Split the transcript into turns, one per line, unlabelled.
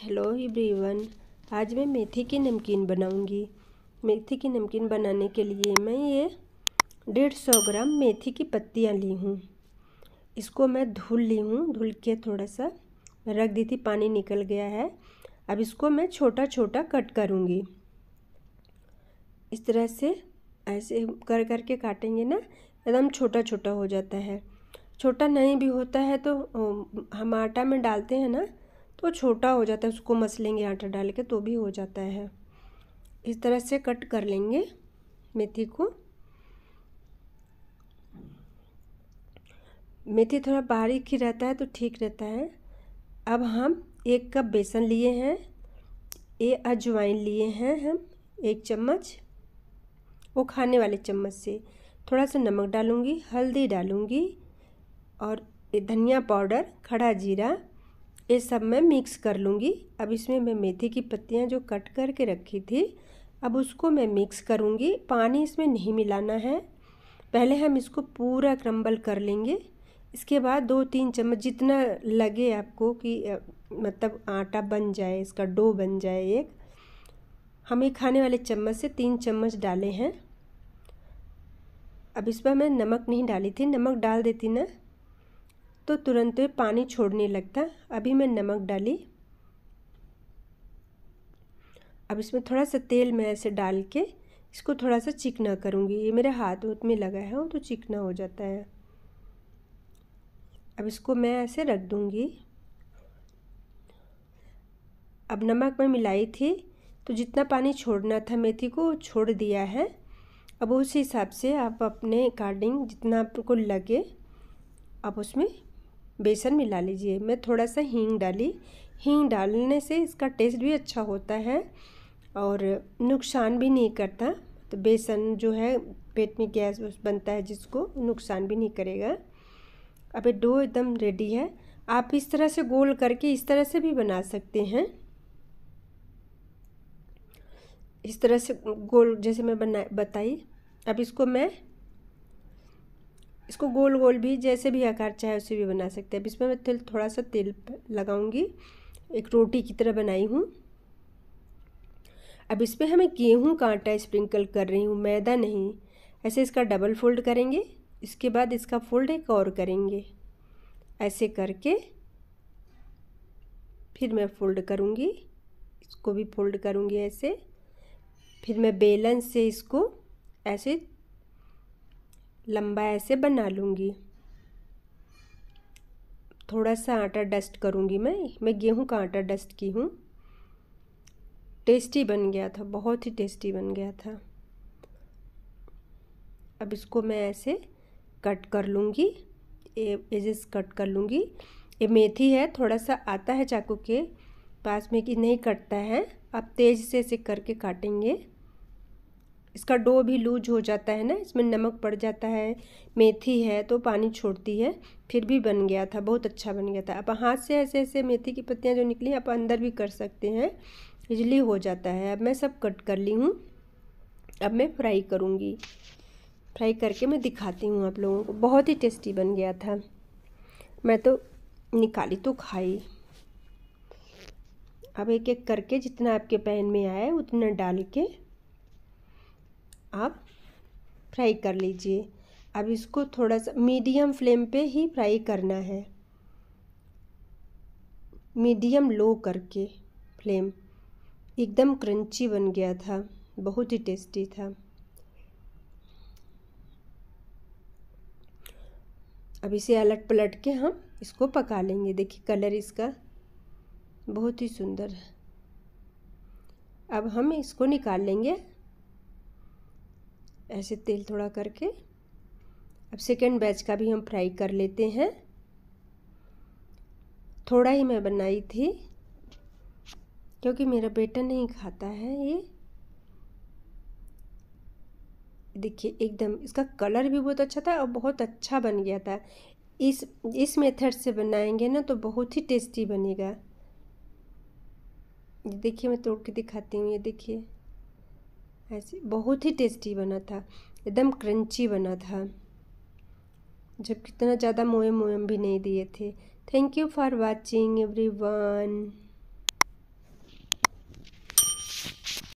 hello everyone आज मैं मेथी की नमकीन बनाऊंगी मेथी की नमकीन बनाने के लिए मैं ये डेढ़ सौ ग्राम मेथी की पत्तियाँ ली हूँ इसको मैं धुल ली हूँ धुल के थोड़ा सा रख दी थी पानी निकल गया है अब इसको मैं छोटा छोटा कट करूँगी इस तरह से ऐसे कर कर के काटेंगे ना एकदम छोटा छोटा हो जाता है छोटा नहीं भी होता है तो हम आटा में डालते हैं ना तो छोटा हो जाता है उसको मस लेंगे आटा डाल के तो भी हो जाता है इस तरह से कट कर लेंगे मेथी को मेथी थोड़ा बारीक ही रहता है तो ठीक रहता है अब हम एक कप बेसन लिए हैं ये अजवाइन लिए हैं हम एक चम्मच वो खाने वाले चम्मच से थोड़ा सा नमक डालूँगी हल्दी डालूँगी और धनिया पाउडर खड़ा जीरा ये सब मैं मिक्स कर लूँगी अब इसमें मैं मेथी की पत्तियाँ जो कट करके रखी थी अब उसको मैं मिक्स करूँगी पानी इसमें नहीं मिलाना है पहले हम इसको पूरा क्रम्बल कर लेंगे इसके बाद दो तीन चम्मच जितना लगे आपको कि मतलब आटा बन जाए इसका डो बन जाए एक हम एक खाने वाले चम्मच से तीन चम्मच डाले हैं अब इस पर मैं नमक नहीं डाली थी नमक डाल देती ना तो तुरंत पानी छोड़ने लगता अभी मैं नमक डाली अब इसमें थोड़ा सा तेल मैं ऐसे डाल के इसको थोड़ा सा चिकना करूँगी ये मेरे हाथ हाथ में लगा है तो चिकना हो जाता है अब इसको मैं ऐसे रख दूँगी अब नमक मैं मिलाई थी तो जितना पानी छोड़ना था मेथी को छोड़ दिया है अब उस हिसाब से आप अपने अकॉर्डिंग जितना आपको लगे आप उसमें बेसन मिला लीजिए मैं थोड़ा सा हींग डाली हींग डालने से इसका टेस्ट भी अच्छा होता है और नुकसान भी नहीं करता तो बेसन जो है पेट में गैस बनता है जिसको नुकसान भी नहीं करेगा अब ये डो एकदम रेडी है आप इस तरह से गोल करके इस तरह से भी बना सकते हैं इस तरह से गोल जैसे मैं बना बताई अब इसको मैं इसको गोल गोल भी जैसे भी आकार चाहे उसे भी बना सकते हैं अब इसमें मैं थोड़ा सा तेल लगाऊंगी एक रोटी की तरह बनाई हूँ अब इसमें हमें गेहूँ का आटा स्प्रिंकल कर रही हूँ मैदा नहीं ऐसे इसका डबल फोल्ड करेंगे इसके बाद इसका फोल्ड एक और करेंगे ऐसे करके फिर मैं फोल्ड करूँगी इसको भी फोल्ड करूँगी ऐसे फिर मैं बेलन से इसको ऐसे लंबा ऐसे बना लूँगी थोड़ा सा आटा डस्ट करूँगी मैं मैं गेहूँ का आटा डस्ट की हूँ टेस्टी बन गया था बहुत ही टेस्टी बन गया था अब इसको मैं ऐसे कट कर लूँगी एजेस कट कर लूँगी ये मेथी है थोड़ा सा आता है चाकू के पास में कि नहीं कटता है आप तेज़ से इसे करके काटेंगे इसका डो भी लूज हो जाता है ना इसमें नमक पड़ जाता है मेथी है तो पानी छोड़ती है फिर भी बन गया था बहुत अच्छा बन गया था अब हाथ से ऐसे ऐसे मेथी की पत्तियाँ जो निकली आप अंदर भी कर सकते हैं इजली हो जाता है अब मैं सब कट कर ली हूँ अब मैं फ्राई करूँगी फ्राई करके मैं दिखाती हूँ आप लोगों को बहुत ही टेस्टी बन गया था मैं तो निकाली तो खाई अब एक एक करके जितना आपके पैन में आए उतना डाल के आप फ्राई कर लीजिए अब इसको थोड़ा सा मीडियम फ्लेम पे ही फ्राई करना है मीडियम लो करके फ्लेम एकदम क्रंची बन गया था बहुत ही टेस्टी था अब इसे अलट पलट के हम इसको पका लेंगे देखिए कलर इसका बहुत ही सुंदर है अब हम इसको निकाल लेंगे ऐसे तेल थोड़ा करके अब सेकेंड बैच का भी हम फ्राई कर लेते हैं थोड़ा ही मैं बनाई थी क्योंकि मेरा बेटा नहीं खाता है ये देखिए एकदम इसका कलर भी बहुत अच्छा था और बहुत अच्छा बन गया था इस इस मेथड से बनाएंगे ना तो बहुत ही टेस्टी बनेगा देखिए मैं तोड़ के दिखाती हूँ ये देखिए ऐसे बहुत ही टेस्टी बना था एकदम क्रंची बना था जब कितना ज़्यादा मोयम मोयम भी नहीं दिए थे thank you for watching everyone